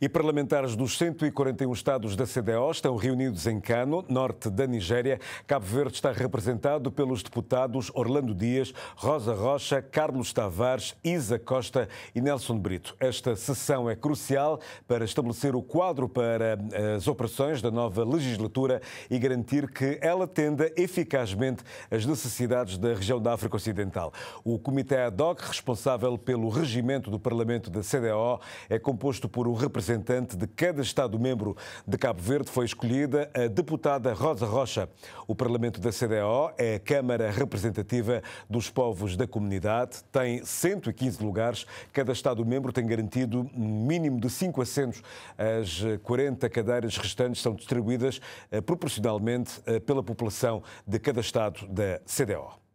e parlamentares dos 141 estados da CDO estão reunidos em Cano, norte da Nigéria. Cabo Verde está representado pelos deputados Orlando Dias, Rosa Rocha, Carlos Tavares, Isa Costa e Nelson Brito. Esta sessão é crucial para estabelecer o quadro para eh, as operações da nova legislatura e garantir que ela atenda eficazmente as necessidades da região da África Ocidental. O comitê ad hoc responsável pelo regimento do Parlamento da CDO é composto por um representante representante de cada Estado-membro de Cabo Verde foi escolhida a deputada Rosa Rocha. O Parlamento da CDO é a Câmara representativa dos povos da comunidade, tem 115 lugares, cada Estado-membro tem garantido um mínimo de 5 assentos. As 40 cadeiras restantes são distribuídas eh, proporcionalmente eh, pela população de cada Estado da CDO.